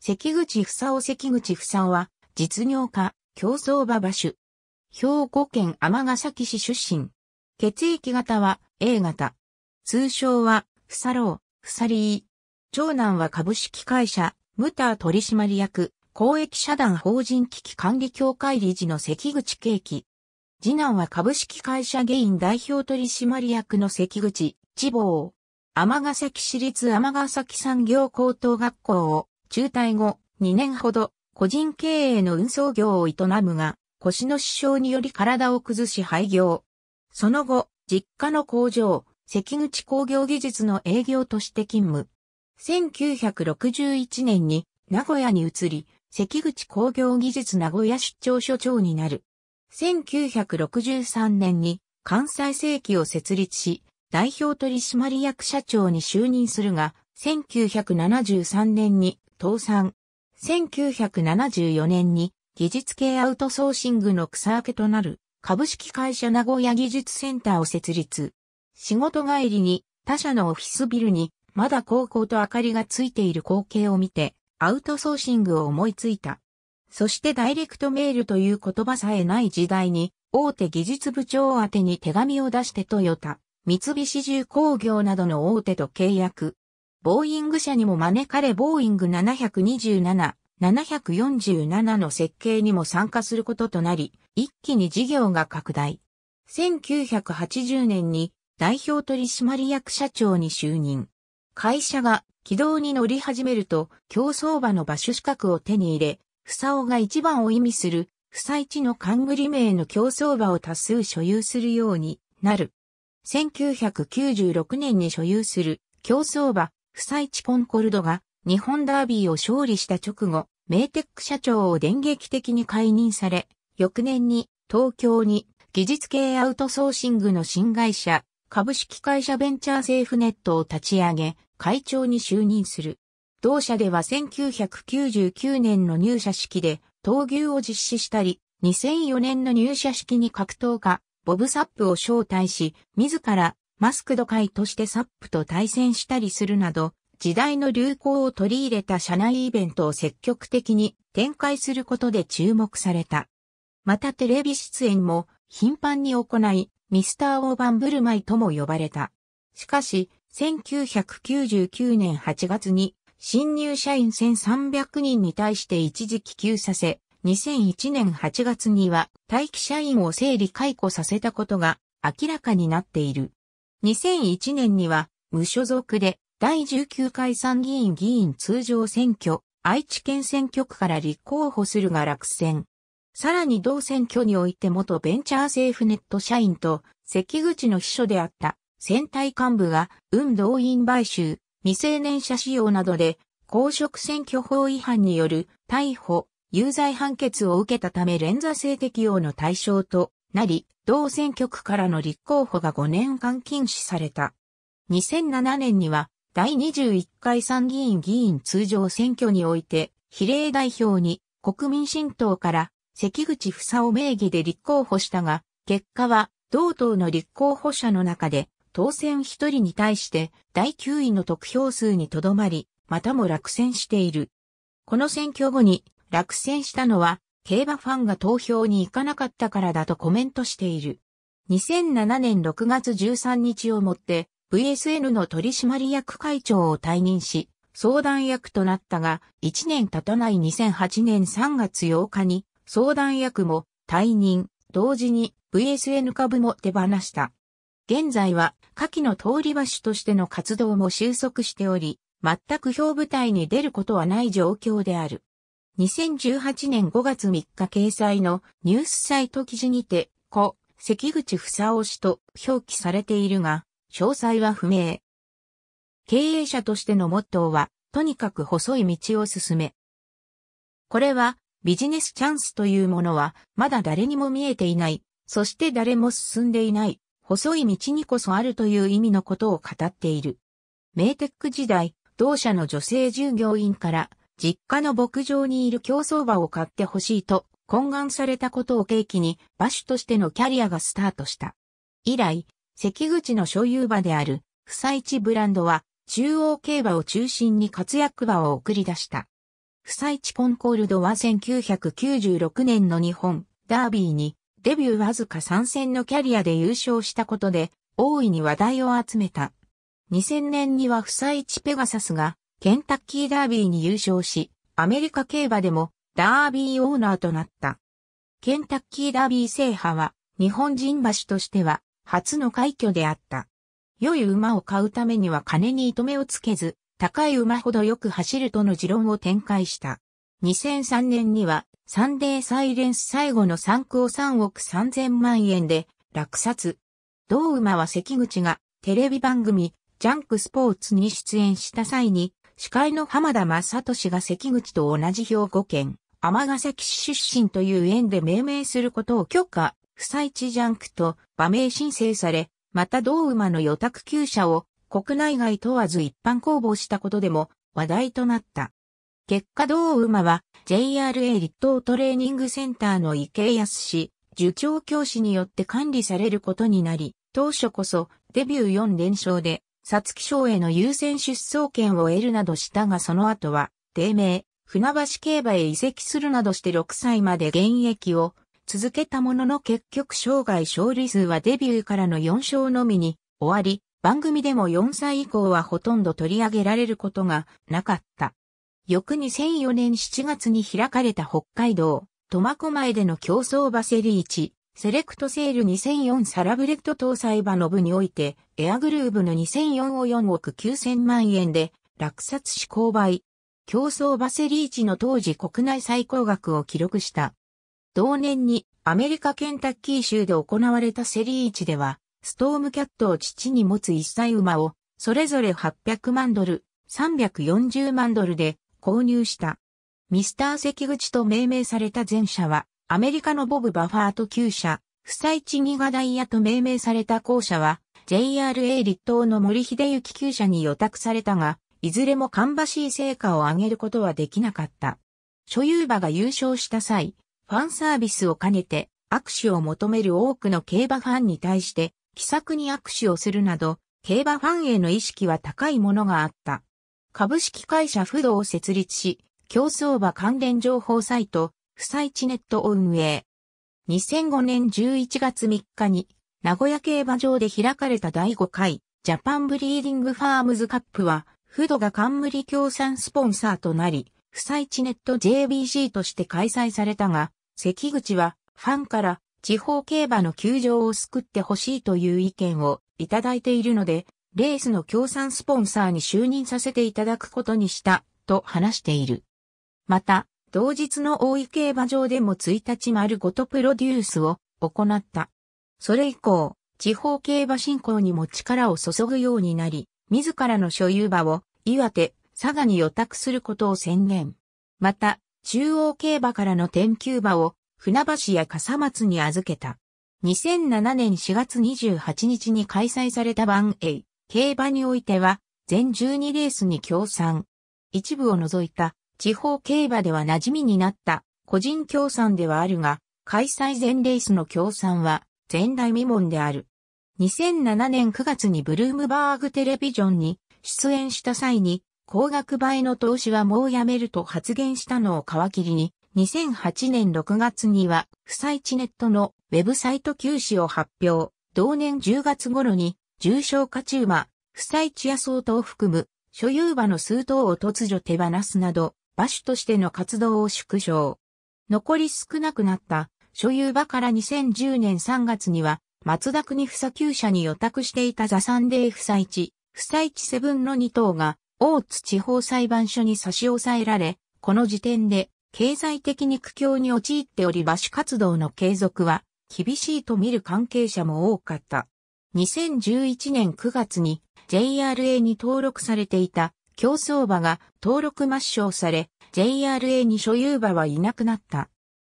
関口房お関口房おは、実業家、競争馬場主。兵庫県尼崎市出身。血液型は A 型。通称は、ふさろう、ふさりー。長男は株式会社、ムター取締役、公益社団法人危機管理協会理事の関口啓喜。次男は株式会社ゲイン代表取締役の関口、地坊。尼崎市立尼崎産業高等学校を中退後、2年ほど、個人経営の運送業を営むが、腰の支障により体を崩し廃業。その後、実家の工場、関口工業技術の営業として勤務。1961年に名古屋に移り、関口工業技術名古屋出張所長になる。1963年に関西世紀を設立し、代表取締役社長に就任するが、1973年に倒産。1974年に技術系アウトソーシングの草分けとなる株式会社名古屋技術センターを設立。仕事帰りに他社のオフィスビルにまだ高校と明かりがついている光景を見てアウトソーシングを思いついた。そしてダイレクトメールという言葉さえない時代に大手技術部長宛てに手紙を出してトヨタ、三菱重工業などの大手と契約。ボーイング社にも招かれボーイング727、747の設計にも参加することとなり、一気に事業が拡大。1980年に代表取締役社長に就任。会社が軌道に乗り始めると競走馬の馬所資格を手に入れ、房おが一番を意味する、さ一の冠名の競走馬を多数所有するようになる。1996年に所有する競走馬サイチコンコルドが日本ダービーを勝利した直後、メーテック社長を電撃的に解任され、翌年に東京に技術系アウトソーシングの新会社、株式会社ベンチャーセーフネットを立ち上げ、会長に就任する。同社では1999年の入社式で闘牛を実施したり、2004年の入社式に格闘家、ボブサップを招待し、自らマスクド会としてサップと対戦したりするなど、時代の流行を取り入れた社内イベントを積極的に展開することで注目された。またテレビ出演も頻繁に行い、ミスターオーバン・ブルマイとも呼ばれた。しかし、1999年8月に新入社員1300人に対して一時帰給させ、2001年8月には待機社員を整理解雇させたことが明らかになっている。2001年には無所属で第19回参議院議員通常選挙、愛知県選挙区から立候補するが落選。さらに同選挙において元ベンチャー政府ネット社員と関口の秘書であった選対幹部が運動員買収、未成年者使用などで公職選挙法違反による逮捕、有罪判決を受けたため連座性適用の対象となり、同選挙区からの立候補が5年間禁止された。2007年には第21回参議院議員通常選挙において、比例代表に国民新党から関口房を名義で立候補したが、結果は同党の立候補者の中で当選1人に対して第9位の得票数にとどまり、またも落選している。この選挙後に落選したのは競馬ファンが投票に行かなかったからだとコメントしている。2007年6月13日をもって VSN の取締役会長を退任し、相談役となったが、1年経たない2008年3月8日に相談役も退任、同時に VSN 株も手放した。現在は下記の通り橋としての活動も収束しており、全く表舞台に出ることはない状況である。2018年5月3日掲載のニュースサイト記事にて、故、関口房お氏と表記されているが、詳細は不明。経営者としてのモットーは、とにかく細い道を進め。これは、ビジネスチャンスというものは、まだ誰にも見えていない、そして誰も進んでいない、細い道にこそあるという意味のことを語っている。メーテック時代、同社の女性従業員から実家の牧場にいる競争馬を買ってほしいと懇願されたことを契機に馬主としてのキャリアがスタートした。以来、関口の所有馬である、不採地ブランドは中央競馬を中心に活躍馬を送り出した。不採地コンコールドは1996年の日本、ダービーにデビューわずか3戦のキャリアで優勝したことで大いに話題を集めた。2000年には不採地ペガサスがケンタッキーダービーに優勝し、アメリカ競馬でもダービーオーナーとなった。ケンタッキーダービー制覇は日本人橋としては初の快挙であった。良い馬を買うためには金に糸目をつけず、高い馬ほどよく走るとの持論を展開した。2003年にはサンデーサイレンス最後の参考を3億3000万円で落札。同馬は関口がテレビ番組ジャンクスポーツに出演した際に司会の浜田正俊が関口と同じ兵庫県、尼崎市出身という縁で命名することを許可、不採地ジャンクと馬名申請され、また同馬の予託厩舎を国内外問わず一般公募したことでも話題となった。結果同馬は JRA 立東トレーニングセンターの池康氏、受長教師によって管理されることになり、当初こそデビュー4連勝で皐月賞への優先出走権を得るなどしたがその後は、低迷、船橋競馬へ移籍するなどして6歳まで現役を続けたものの結局生涯勝利数はデビューからの4勝のみに終わり、番組でも4歳以降はほとんど取り上げられることがなかった。翌2004年7月に開かれた北海道、苫小牧での競争バセリ1、セレクトセール2004サラブレッド搭載場の部において、エアグルーブの2004を4億9000万円で落札し購買。競争バセリーチの当時国内最高額を記録した。同年にアメリカケンタッキー州で行われたセリーチでは、ストームキャットを父に持つ一歳馬を、それぞれ800万ドル、340万ドルで購入した。ミスター関口と命名された前者は、アメリカのボブ・バファート旧社、不妻地ギガダイヤと命名された校舎は、JRA 立東の森秀幸旧社に予託されたが、いずれも芳しい成果を上げることはできなかった。所有馬が優勝した際、ファンサービスを兼ねて握手を求める多くの競馬ファンに対して、気さくに握手をするなど、競馬ファンへの意識は高いものがあった。株式会社不動を設立し、競争馬関連情報サイト、不採地ネットを運営。2005年11月3日に、名古屋競馬場で開かれた第5回、ジャパンブリーディングファームズカップは、フドが冠協賛スポンサーとなり、不採地ネット JBC として開催されたが、関口はファンから地方競馬の球場を救ってほしいという意見をいただいているので、レースの協賛スポンサーに就任させていただくことにした、と話している。また、同日の大井競馬場でも1日丸ごとプロデュースを行った。それ以降、地方競馬振興にも力を注ぐようになり、自らの所有馬を岩手、佐賀に予託することを宣言。また、中央競馬からの天球馬を船橋や笠松に預けた。2007年4月28日に開催された番 A、競馬においては、全12レースに協賛。一部を除いた地方競馬では馴染みになった個人協賛ではあるが、開催前レースの協賛は前代未聞である。2007年9月にブルームバーグテレビジョンに出演した際に、高額倍の投資はもうやめると発言したのを皮切りに、2008年6月には、不採地ネットのウェブサイト休止を発表。同年10月頃に、重症化中馬、不採地や相当を含む、所有馬の数頭を突如手放すなど、馬主としての活動を縮小。残り少なくなった所有馬から2010年3月には、松田国さ旧社に予託していたザサンデー房一、房一セブンの2頭が、大津地方裁判所に差し押さえられ、この時点で、経済的に苦境に陥っており馬主活動の継続は、厳しいと見る関係者も多かった。2011年9月に JRA に登録されていた競走馬が登録抹消され、JRA に所有馬はいなくなった。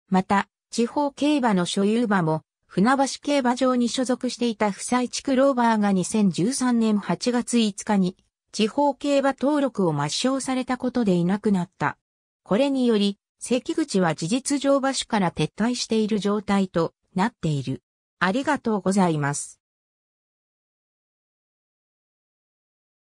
また、地方競馬の所有馬も、船橋競馬場に所属していた不採地区ローバーが2013年8月5日に、地方競馬登録を抹消されたことでいなくなった。これにより、関口は事実上場所から撤退している状態となっている。ありがとうございます。